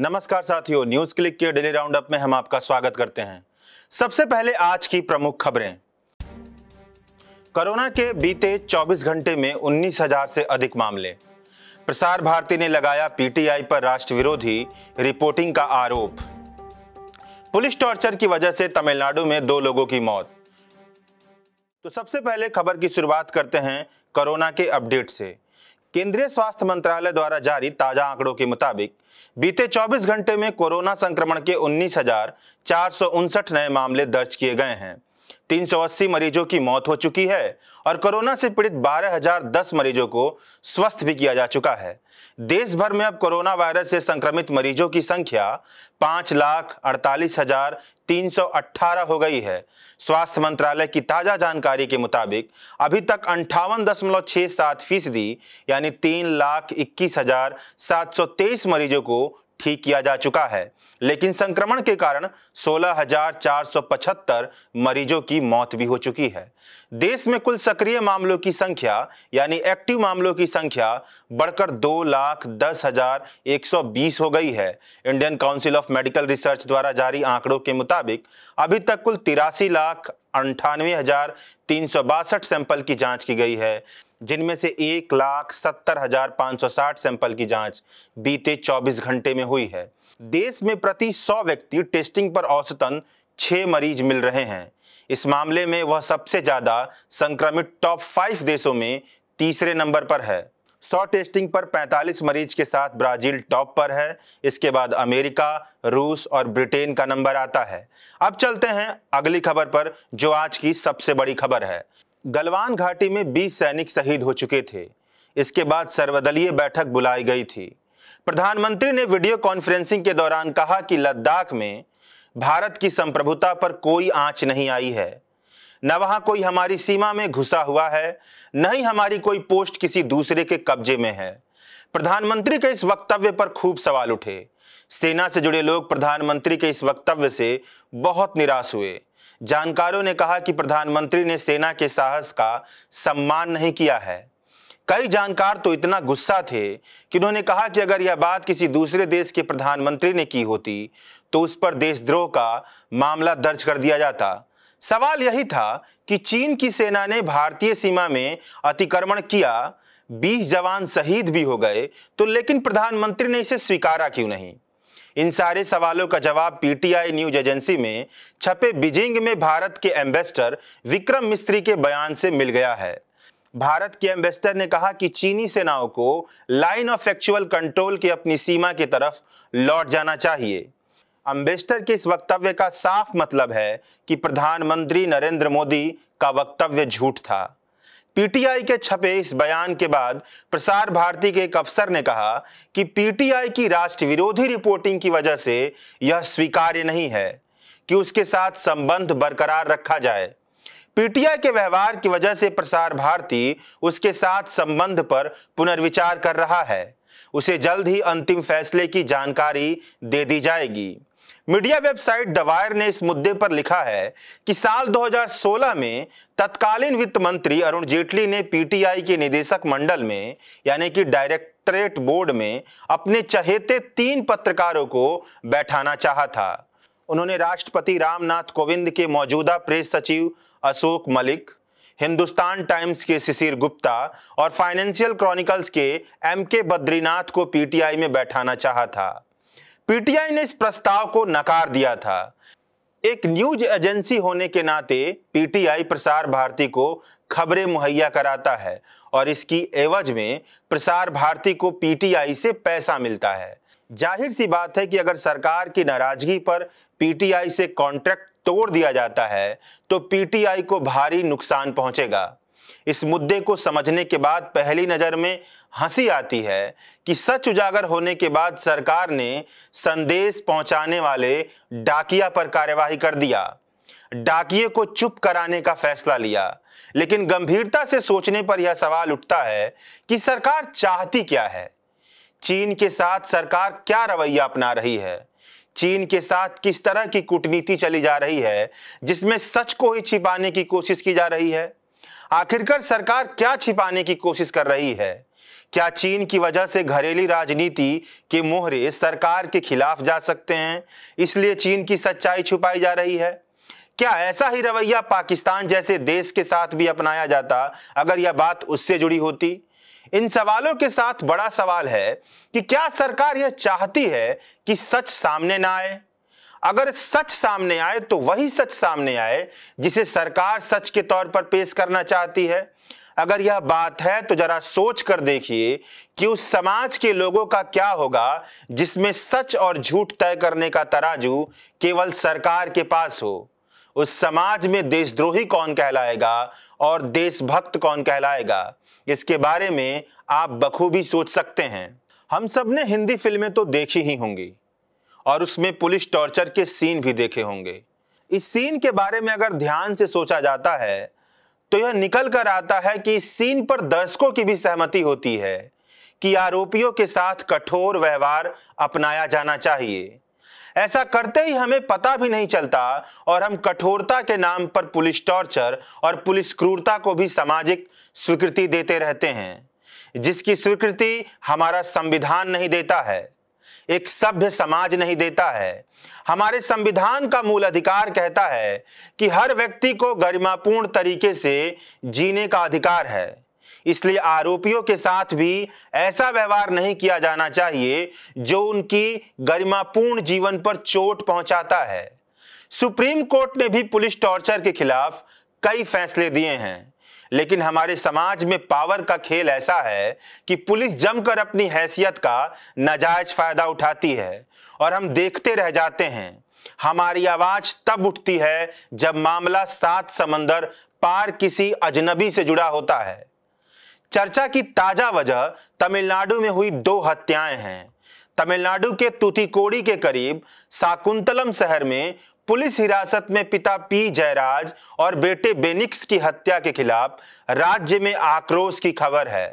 नमस्कार साथियों NewsClick के डेली राउंडअप में हम आपका स्वागत करते हैं सबसे पहले आज की प्रमुख खबरें कोरोना के बीते 24 घंटे में 19,000 से अधिक मामले प्रसार भारती ने लगाया पीटीआई पर राष्ट्र विरोधी रिपोर्टिंग का आरोप पुलिस टॉर्चर की वजह से तमिलनाडु में दो लोगों की मौत तो सबसे पहले खबर की शुरुआत करते हैं कोरोना के अपडेट से केंद्रीय स्वास्थ्य मंत्रालय द्वारा जारी ताजा आंकड़ों के मुताबिक बीते 24 घंटे में कोरोना संक्रमण के उन्नीस नए मामले दर्ज किए गए हैं तीन मरीजों की मौत हो चुकी है और कोरोना से पीड़ित 12,010 मरीजों को स्वस्थ भी किया जा चुका है देश भर में अब कोरोना वायरस से संक्रमित मरीजों की संख्या पाँच लाख अड़तालीस हजार तीन सौ अट्ठारह हो गई है स्वास्थ्य मंत्रालय की ताज़ा जानकारी के मुताबिक अभी तक अंठावन दशमलव छः सात फीसदी यानी तीन लाख इक्कीस हजार सात सौ तेईस मरीजों को ठीक किया जा चुका है लेकिन संक्रमण के कारण सोलह हजार चार सौ पचहत्तर मरीजों की मौत भी हो चुकी है देश में कुल सक्रिय मामलों की संख्या यानी एक्टिव मामलों की संख्या बढ़कर दो लाख दस हजार एक सौ बीस हो गई है Indian council of of medical research द्वारा जारी आंकड़ों के मुताबिक अभी तक कुल तिरासी लाख अंठानवे हजार तीन सौ बासठ सैंपल की जांच की गई है जिनमें से एक लाख सत्तर हजार पाँच सौ साठ सैंपल की जांच बीते चौबीस घंटे में हुई है देश में प्रति सौ व्यक्ति टेस्टिंग पर औसतन छः मरीज मिल रहे हैं इस मामले में वह सबसे ज़्यादा संक्रमित टॉप फाइव देशों में तीसरे नंबर पर है सौ टेस्टिंग पर 45 मरीज के साथ ब्राज़ील टॉप पर है इसके बाद अमेरिका रूस और ब्रिटेन का नंबर आता है अब चलते हैं अगली खबर पर जो आज की सबसे बड़ी खबर है गलवान घाटी में 20 सैनिक शहीद हो चुके थे इसके बाद सर्वदलीय बैठक बुलाई गई थी प्रधानमंत्री ने वीडियो कॉन्फ्रेंसिंग के दौरान कहा कि लद्दाख में भारत की संप्रभुता पर कोई आंच नहीं आई है न वहाँ कोई हमारी सीमा में घुसा हुआ है न ही हमारी कोई पोस्ट किसी दूसरे के कब्जे में है प्रधानमंत्री के इस वक्तव्य पर खूब सवाल उठे सेना से जुड़े लोग प्रधानमंत्री के इस वक्तव्य से बहुत निराश हुए जानकारों ने कहा कि प्रधानमंत्री ने सेना के साहस का सम्मान नहीं किया है कई जानकार तो इतना गुस्सा थे कि उन्होंने कहा कि अगर यह बात किसी दूसरे देश के प्रधानमंत्री ने की होती तो उस पर देशद्रोह का मामला दर्ज कर दिया जाता सवाल यही था कि चीन की सेना ने भारतीय सीमा में अतिक्रमण किया 20 जवान शहीद भी हो गए तो लेकिन प्रधानमंत्री ने इसे स्वीकारा क्यों नहीं इन सारे सवालों का जवाब पीटीआई न्यूज एजेंसी में छपे बीजिंग में भारत के एम्बेसडर विक्रम मिस्त्री के बयान से मिल गया है भारत के एम्बेसडर ने कहा कि चीनी सेनाओं को लाइन ऑफ एक्चुअल कंट्रोल के अपनी सीमा की तरफ लौट जाना चाहिए अम्बेस्टर के इस वक्तव्य का साफ मतलब है कि प्रधानमंत्री नरेंद्र मोदी का वक्तव्य झूठ था पीटीआई के छपे इस बयान के बाद प्रसार भारती के एक अफसर ने कहा कि पीटीआई की राष्ट्र विरोधी रिपोर्टिंग की वजह से यह स्वीकार्य नहीं है कि उसके साथ संबंध बरकरार रखा जाए पीटीआई के व्यवहार की वजह से प्रसार भारती उसके साथ संबंध पर पुनर्विचार कर रहा है उसे जल्द ही अंतिम फैसले की जानकारी दे दी जाएगी मीडिया वेबसाइट दवायर ने इस मुद्दे पर लिखा है कि साल 2016 में तत्कालीन वित्त मंत्री अरुण जेटली ने पीटीआई के निदेशक मंडल में यानी कि डायरेक्टरेट बोर्ड में अपने चहेते तीन पत्रकारों को बैठाना चाहा था उन्होंने राष्ट्रपति रामनाथ कोविंद के मौजूदा प्रेस सचिव अशोक मलिक हिंदुस्तान टाइम्स के शिशिर गुप्ता और फाइनेंशियल क्रॉनिकल्स के एम के बद्रीनाथ को पीटीआई में बैठाना चाहा था पीटीआई ने इस प्रस्ताव को नकार दिया था एक न्यूज एजेंसी होने के नाते पीटीआई प्रसार भारती को खबरें मुहैया कराता है और इसकी एवज में प्रसार भारती को पीटीआई से पैसा मिलता है जाहिर सी बात है कि अगर सरकार की नाराजगी पर पीटीआई से कॉन्ट्रैक्ट तोड़ दिया जाता है तो पीटीआई को भारी नुकसान पहुंचेगा इस मुद्दे को समझने के बाद पहली नज़र में हंसी आती है कि सच उजागर होने के बाद सरकार ने संदेश पहुंचाने वाले डाकिया पर कार्यवाही कर दिया डाकिए को चुप कराने का फैसला लिया लेकिन गंभीरता से सोचने पर यह सवाल उठता है कि सरकार चाहती क्या है चीन के साथ सरकार क्या रवैया अपना रही है चीन के साथ किस तरह की कूटनीति चली जा रही है जिसमें सच को ही छिपाने की कोशिश की जा रही है आखिरकार सरकार क्या छिपाने की कोशिश कर रही है क्या चीन की वजह से घरेलू राजनीति के मोहरे सरकार के खिलाफ जा सकते हैं इसलिए चीन की सच्चाई छुपाई जा रही है क्या ऐसा ही रवैया पाकिस्तान जैसे देश के साथ भी अपनाया जाता अगर यह बात उससे जुड़ी होती इन सवालों के साथ बड़ा सवाल है कि क्या सरकार यह चाहती है कि सच सामने ना आए अगर सच सामने आए तो वही सच सामने आए जिसे सरकार सच के तौर पर पेश करना चाहती है अगर यह बात है तो जरा सोच कर देखिए कि उस समाज के लोगों का क्या होगा जिसमें सच और झूठ तय करने का तराजू केवल सरकार के पास हो उस समाज में देशद्रोही कौन कहलाएगा और देशभक्त कौन कहलाएगा इसके बारे में आप बखूबी सोच सकते हैं हम सब ने हिंदी फिल्में तो देखी ही होंगी और उसमें पुलिस टॉर्चर के सीन भी देखे होंगे इस सीन के बारे में अगर ध्यान से सोचा जाता है तो यह निकल कर आता है कि इस सीन पर दर्शकों की भी सहमति होती है कि आरोपियों के साथ कठोर व्यवहार अपनाया जाना चाहिए ऐसा करते ही हमें पता भी नहीं चलता और हम कठोरता के नाम पर पुलिस टॉर्चर और पुलिस क्रूरता को भी सामाजिक स्वीकृति देते रहते हैं जिसकी स्वीकृति हमारा संविधान नहीं देता है एक सभ्य समाज नहीं देता है हमारे संविधान का मूल अधिकार कहता है कि हर व्यक्ति को गरिमापूर्ण तरीके से जीने का अधिकार है इसलिए आरोपियों के साथ भी ऐसा व्यवहार नहीं किया जाना चाहिए जो उनकी गरिमापूर्ण जीवन पर चोट पहुंचाता है सुप्रीम कोर्ट ने भी पुलिस टॉर्चर के खिलाफ कई फैसले दिए हैं लेकिन हमारे समाज में पावर का खेल ऐसा है कि पुलिस जमकर अपनी हैसियत का नाजायज फायदा उठाती है और हम देखते रह जाते हैं हमारी आवाज तब उठती है जब मामला सात समंदर पार किसी अजनबी से जुड़ा होता है चर्चा की ताजा वजह तमिलनाडु में हुई दो हत्याएं हैं तमिलनाडु के तुतिकोड़ी के करीब साकुंतलम शहर में पुलिस हिरासत में पिता पी जयराज और बेटे बेनिक्स की हत्या के खिलाफ राज्य में आक्रोश की खबर है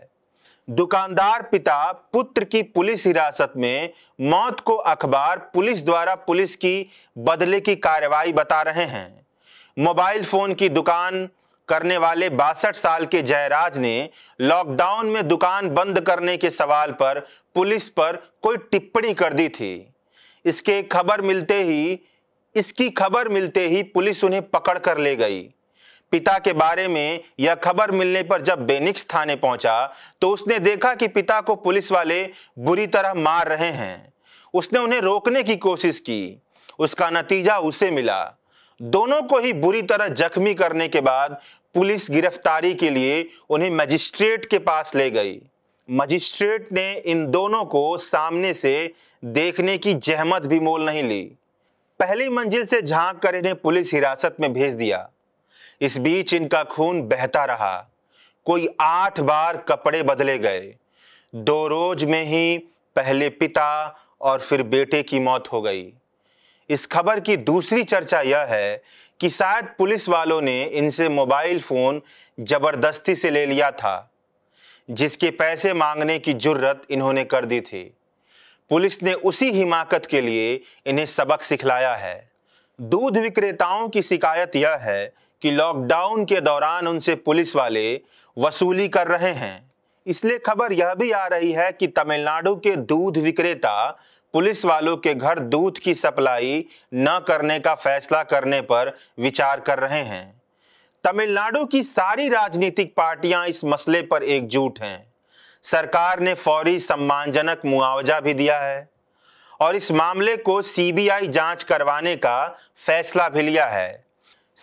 दुकानदार पिता पुत्र की पुलिस हिरासत में मौत को अखबार पुलिस द्वारा पुलिस की बदले की कार्रवाई बता रहे हैं मोबाइल फोन की दुकान करने वाले बासठ साल के जयराज ने लॉकडाउन में दुकान बंद करने के सवाल पर पुलिस पर कोई टिप्पणी कर दी थी इसके खबर मिलते ही इसकी खबर मिलते ही पुलिस उन्हें पकड़ कर ले गई पिता के बारे में यह खबर मिलने पर जब बेनिक्स थाने पहुंचा तो उसने देखा कि पिता को पुलिस वाले बुरी तरह मार रहे हैं उसने उन्हें रोकने की कोशिश की उसका नतीजा उसे मिला दोनों को ही बुरी तरह जख्मी करने के बाद पुलिस गिरफ्तारी के लिए उन्हें मजिस्ट्रेट के पास ले गई मजिस्ट्रेट ने इन दोनों को सामने से देखने की जहमत भी मोल नहीं ली पहली मंजिल से झांक कर इन्हें पुलिस हिरासत में भेज दिया इस बीच इनका खून बहता रहा कोई आठ बार कपड़े बदले गए दो रोज में ही पहले पिता और फिर बेटे की मौत हो गई इस खबर की दूसरी चर्चा यह है कि शायद पुलिस वालों ने इनसे मोबाइल फ़ोन ज़बरदस्ती से ले लिया था जिसके पैसे मांगने की जुर्रत इन्होंने कर दी थी पुलिस ने उसी हिमाकत के लिए इन्हें सबक सिखलाया है दूध विक्रेताओं की शिकायत यह है कि लॉकडाउन के दौरान उनसे पुलिस वाले वसूली कर रहे हैं इसलिए खबर यह भी आ रही है कि तमिलनाडु के दूध विक्रेता पुलिस वालों के घर दूध की सप्लाई न करने का फैसला करने पर विचार कर रहे हैं तमिलनाडु की सारी राजनीतिक पार्टियां इस मसले पर एकजुट हैं सरकार ने फौरी सम्मानजनक मुआवजा भी दिया है और इस मामले को सीबीआई जांच करवाने का फैसला भी लिया है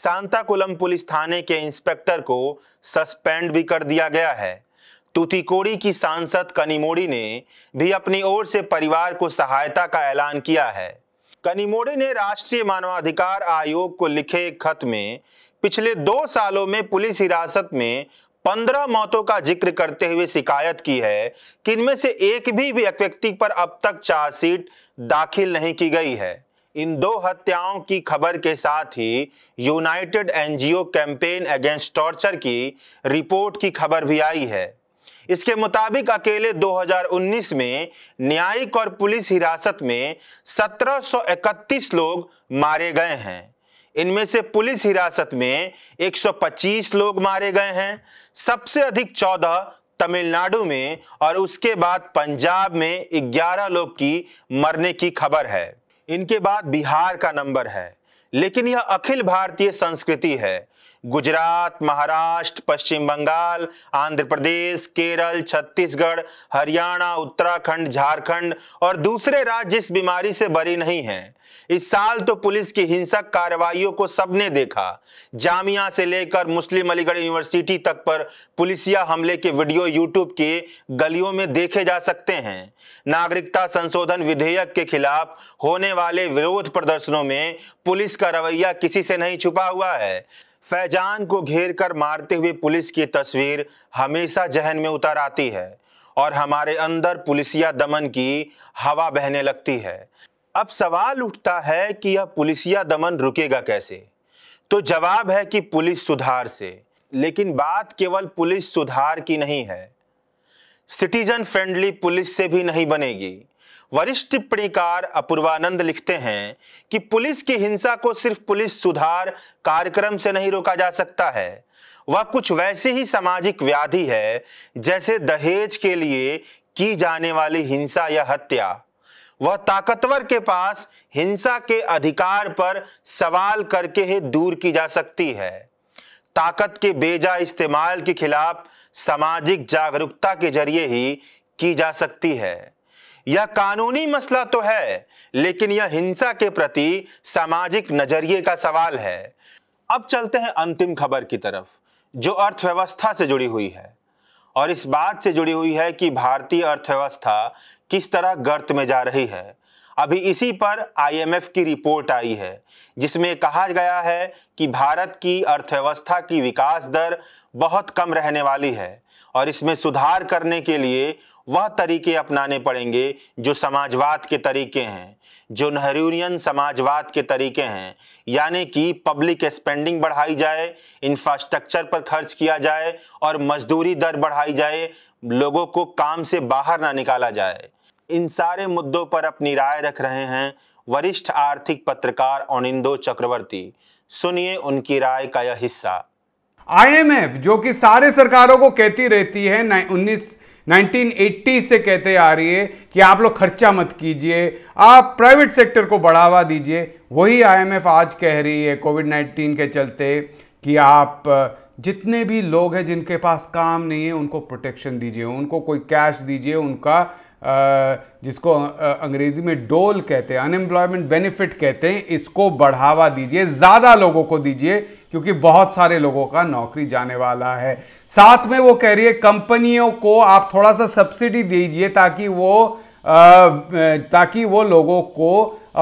सांताकुलम पुलिस थाने के इंस्पेक्टर को सस्पेंड भी कर दिया गया है तुतिकोड़ी की सांसद कनीमोड़ी ने भी अपनी ओर से परिवार को सहायता का ऐलान किया है कनीमोड़ी ने राष्ट्रीय मानवाधिकार आयोग को लिखे एक खत में पिछले दो सालों में पुलिस हिरासत में पंद्रह मौतों का जिक्र करते हुए शिकायत की है कि इनमें से एक भी व्यक्ति पर अब तक चार्जशीट दाखिल नहीं की गई है इन दो हत्याओं की खबर के साथ ही united NGO campaign against torture की रिपोर्ट की खबर भी आई है इसके मुताबिक अकेले 2019 में न्यायिक और पुलिस हिरासत में 1731 लोग मारे गए हैं इनमें से पुलिस हिरासत में 125 लोग मारे गए हैं सबसे अधिक 14 तमिलनाडु में और उसके बाद पंजाब में 11 लोग की मरने की खबर है इनके बाद बिहार का नंबर है लेकिन यह अखिल भारतीय संस्कृति है गुजरात महाराष्ट्र पश्चिम बंगाल आंध्र प्रदेश केरल छत्तीसगढ़ हरियाणा उत्तराखंड झारखंड और दूसरे राज्य इस बीमारी से बरी नहीं हैं इस साल तो पुलिस की हिंसक कार्रवाइयों को सबने देखा जामिया से लेकर मुस्लिम अलीगढ़ यूनिवर्सिटी तक पर पुलिसिया हमले के वीडियो यूट्यूब के गलियों में देखे जा सकते हैं नागरिकता संशोधन विधेयक के खिलाफ होने वाले विरोध प्रदर्शनों में पुलिस का रवैया किसी से नहीं छुपा हुआ है फैजान को घेर कर मारते हुए पुलिस की तस्वीर हमेशा जहन में उतर आती है और हमारे अंदर पुलिसिया दमन की हवा बहने लगती है अब सवाल उठता है कि यह पुलिसिया दमन रुकेगा कैसे तो जवाब है कि पुलिस सुधार से लेकिन बात केवल पुलिस सुधार की नहीं है सिटीजन फ्रेंडली पुलिस से भी नहीं बनेगी वरिष्ठ टिप्पणीकार अपूर्वानंद लिखते हैं कि पुलिस की हिंसा को सिर्फ पुलिस सुधार कार्यक्रम से नहीं रोका जा सकता है वह कुछ वैसे ही सामाजिक व्याधि है जैसे दहेज के लिए की जाने वाली हिंसा या हत्या वह ताकतवर के पास हिंसा के अधिकार पर सवाल करके ही दूर की जा सकती है ताकत के बेजा इस्तेमाल के खिलाफ सामाजिक जागरूकता के जरिए ही की जा सकती है यह कानूनी मसला तो है लेकिन यह हिंसा के प्रति सामाजिक नजरिए का सवाल है अब चलते हैं अंतिम खबर की तरफ जो अर्थव्यवस्था से जुड़ी हुई है और इस बात से जुड़ी हुई है कि भारतीय अर्थव्यवस्था किस तरह गर्त में जा रही है अभी इसी पर आईएमएफ की रिपोर्ट आई है जिसमें कहा गया है कि भारत की अर्थव्यवस्था की विकास दर बहुत कम रहने वाली है और इसमें सुधार करने के लिए वह तरीके अपनाने पड़ेंगे जो समाजवाद के तरीके हैं जो नहरूरियन समाजवाद के तरीके हैं यानी कि पब्लिक स्पेंडिंग बढ़ाई जाए इंफ्रास्ट्रक्चर पर खर्च किया जाए और मजदूरी दर बढ़ाई जाए लोगों को काम से बाहर ना निकाला जाए इन सारे मुद्दों पर अपनी राय रख रहे हैं वरिष्ठ आर्थिक पत्रकार अनिंदो चक्रवर्ती सुनिए उनकी राय का यह हिस्सा आईएमएफ जो कि सारे सरकारों को कहती रहती है उन्नीस 1980 से कहते आ रही है कि आप लोग खर्चा मत कीजिए आप प्राइवेट सेक्टर को बढ़ावा दीजिए वही आईएमएफ आज कह रही है कोविड 19 के चलते कि आप जितने भी लोग हैं जिनके पास काम नहीं है उनको प्रोटेक्शन दीजिए उनको कोई कैश दीजिए उनका जिसको अंग्रेज़ी में डोल कहते हैं अनएम्प्लॉयमेंट बेनिफिट कहते हैं इसको बढ़ावा दीजिए ज़्यादा लोगों को दीजिए क्योंकि बहुत सारे लोगों का नौकरी जाने वाला है साथ में वो कह रही है कंपनियों को आप थोड़ा सा सब्सिडी दीजिए ताकि वो ताकि वो लोगों को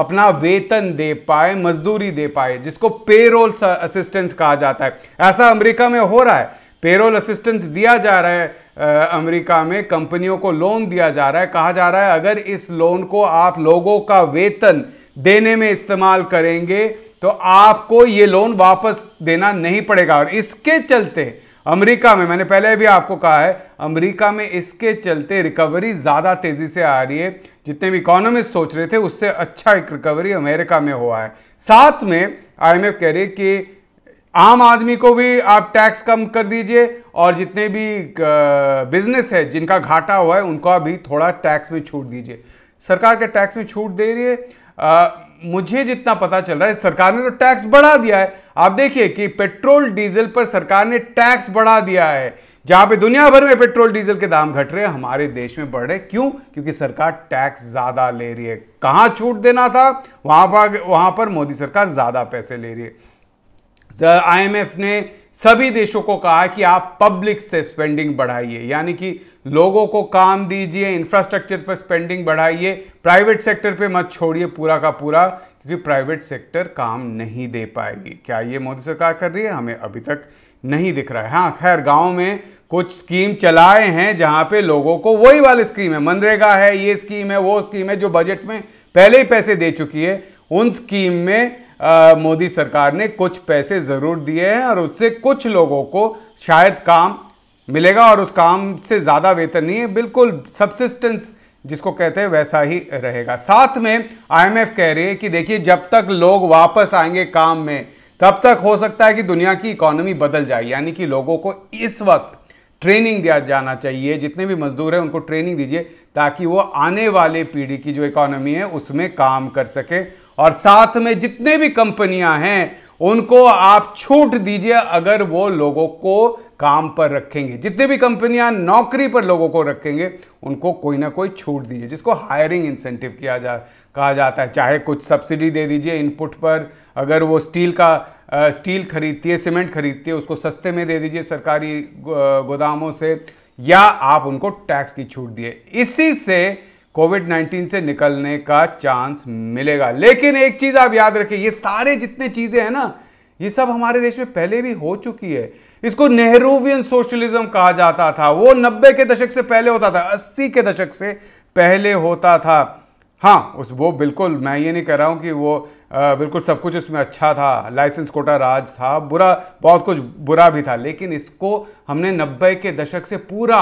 अपना वेतन दे पाए मजदूरी दे पाए जिसको पेरोल असिस्टेंस कहा जाता है ऐसा अमेरिका में हो रहा है पेरोल असिस्टेंस दिया जा रहा है अमेरिका में कंपनियों को लोन दिया जा रहा है कहा जा रहा है अगर इस लोन को आप लोगों का वेतन देने में इस्तेमाल करेंगे तो आपको ये लोन वापस देना नहीं पड़ेगा और इसके चलते अमेरिका में मैंने पहले भी आपको कहा है अमेरिका में इसके चलते रिकवरी ज़्यादा तेज़ी से आ रही है जितने भी इकोनॉमिस्ट सोच रहे थे उससे अच्छा एक रिकवरी अमेरिका में हुआ है साथ में आईएमएफ कह रही है कि आम आदमी को भी आप टैक्स कम कर दीजिए और जितने भी बिजनेस है जिनका घाटा हुआ है उनका भी थोड़ा टैक्स में छूट दीजिए सरकार के टैक्स में छूट दे रही है मुझे जितना पता चल रहा है सरकार ने तो टैक्स बढ़ा दिया है आप देखिए कि पेट्रोल डीजल पर सरकार ने टैक्स बढ़ा दिया है जहां पे दुनिया भर में पेट्रोल डीजल के दाम घट रहे हैं हमारे देश में बढ़ रहे क्यों क्योंकि सरकार टैक्स ज़्यादा ले रही है कहाँ छूट देना था वहां पर वहां पर मोदी सरकार ज़्यादा पैसे ले रही है आईएमएफ ने सभी देशों को कहा कि आप पब्लिक से स्पेंडिंग बढ़ाइए यानी कि लोगों को काम दीजिए इंफ्रास्ट्रक्चर पर स्पेंडिंग बढ़ाइए प्राइवेट सेक्टर पे मत छोड़िए पूरा का पूरा क्योंकि प्राइवेट सेक्टर काम नहीं दे पाएगी क्या ये मोदी सरकार कर रही है हमें अभी तक नहीं दिख रहा है हाँ खैर गांव में कुछ स्कीम चलाए हैं जहां पे लोगों को वही वाली स्कीम है मनरेगा है ये स्कीम है वो स्कीम है जो बजट में पहले ही पैसे दे चुकी है उन स्कीम में मोदी सरकार ने कुछ पैसे ज़रूर दिए हैं और उससे कुछ लोगों को शायद काम मिलेगा और उस काम से ज़्यादा वेतन नहीं है बिल्कुल सब्सिस्टेंस जिसको कहते हैं वैसा ही रहेगा साथ में आईएमएफ कह रही है कि देखिए जब तक लोग वापस आएंगे काम में तब तक हो सकता है कि दुनिया की इकोनॉमी बदल जाए यानी कि लोगों को इस वक्त ट्रेनिंग दिया जाना चाहिए जितने भी मजदूर हैं उनको ट्रेनिंग दीजिए ताकि वो आने वाले पीढ़ी की जो इकोनॉमी है उसमें काम कर सके और साथ में जितने भी कंपनियां हैं उनको आप छूट दीजिए अगर वो लोगों को काम पर रखेंगे जितने भी कंपनियां नौकरी पर लोगों को रखेंगे उनको कोई ना कोई छूट दीजिए जिसको हायरिंग इंसेंटिव किया जा कहा जाता है चाहे कुछ सब्सिडी दे दीजिए इनपुट पर अगर वो स्टील का स्टील खरीदती है सीमेंट खरीदती है उसको सस्ते में दे दीजिए सरकारी गोदामों से या आप उनको टैक्स की छूट दिए इसी से कोविड 19 से निकलने का चांस मिलेगा लेकिन एक चीज़ आप याद रखें ये सारे जितने चीज़ें हैं ना ये सब हमारे देश में पहले भी हो चुकी है इसको नेहरूवियन सोशलिज्म कहा जाता था वो नब्बे के दशक से पहले होता था अस्सी के दशक से पहले होता था हाँ उस वो बिल्कुल मैं ये नहीं कह रहा हूँ कि वो आ, बिल्कुल सब कुछ उसमें अच्छा था लाइसेंस कोटा राज था बुरा बहुत कुछ बुरा भी था लेकिन इसको हमने नब्बे के दशक से पूरा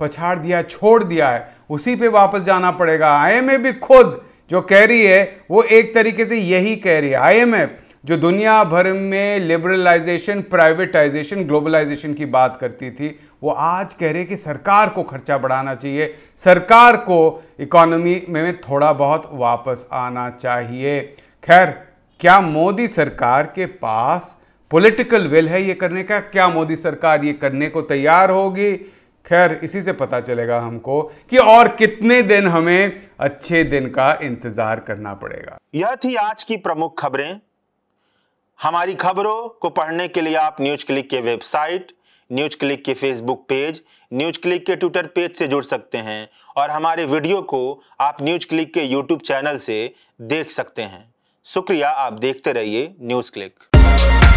पछाड़ दिया छोड़ दिया है उसी पे वापस जाना पड़ेगा आईएमएफ भी खुद जो कह रही है वो एक तरीके से यही कह रही है आईएमएफ जो दुनिया भर में लिबरलाइजेशन प्राइवेटाइजेशन ग्लोबलाइजेशन की बात करती थी वो आज कह रहे कि सरकार को खर्चा बढ़ाना चाहिए सरकार को इकोनॉमी में थोड़ा बहुत वापस आना चाहिए खैर क्या मोदी सरकार के पास पॉलिटिकल विल है ये करने का क्या मोदी सरकार ये करने को तैयार होगी खैर इसी से पता चलेगा हमको कि और कितने दिन हमें अच्छे दिन का इंतजार करना पड़ेगा यह थी आज की प्रमुख खबरें हमारी खबरों को पढ़ने के लिए आप न्यूज क्लिक के वेबसाइट न्यूज क्लिक के फेसबुक पेज न्यूज क्लिक के ट्विटर पेज से जुड़ सकते हैं और हमारे वीडियो को आप न्यूज क्लिक के यूट्यूब चैनल से देख सकते हैं शुक्रिया आप देखते रहिए न्यूज क्लिक